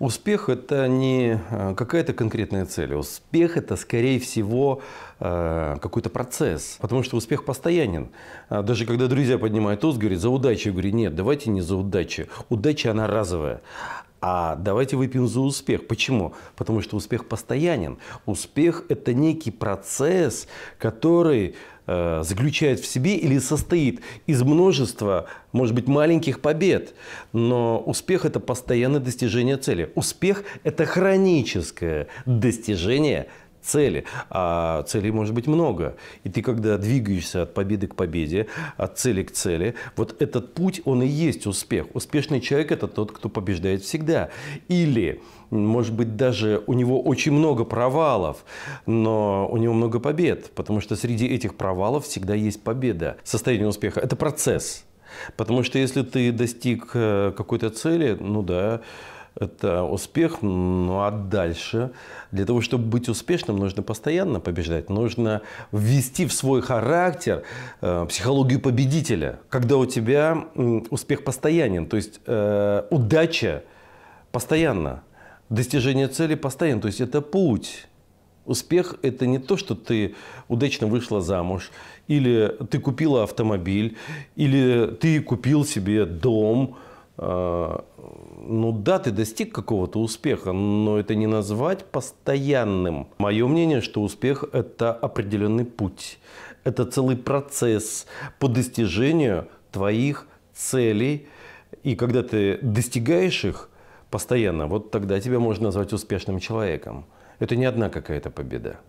Успех – это не э, какая-то конкретная цель. Успех – это, скорее всего, э, какой-то процесс. Потому что успех постоянен. А даже когда друзья поднимают тост, говорят, за удачу. Я говорю, нет, давайте не за удачу. Удача, она разовая. А давайте выпьем за успех. Почему? Потому что успех постоянен. Успех – это некий процесс, который э, заключает в себе или состоит из множества, может быть, маленьких побед. Но успех – это постоянное достижение цели. Успех – это хроническое достижение цели. А целей может быть много. И ты, когда двигаешься от победы к победе, от цели к цели, вот этот путь, он и есть успех. Успешный человек – это тот, кто побеждает всегда. Или, может быть, даже у него очень много провалов, но у него много побед, потому что среди этих провалов всегда есть победа. Состояние успеха – это процесс. Потому что если ты достиг э, какой-то цели, ну да, это успех, ну а дальше? Для того, чтобы быть успешным, нужно постоянно побеждать, нужно ввести в свой характер э, психологию победителя, когда у тебя э, успех постоянен, то есть э, удача постоянно, достижение цели постоянно, то есть это путь. Успех – это не то, что ты удачно вышла замуж, или ты купила автомобиль, или ты купил себе дом – ну да, ты достиг какого-то успеха, но это не назвать постоянным. Мое мнение, что успех – это определенный путь. Это целый процесс по достижению твоих целей. И когда ты достигаешь их постоянно, вот тогда тебя можно назвать успешным человеком. Это не одна какая-то победа.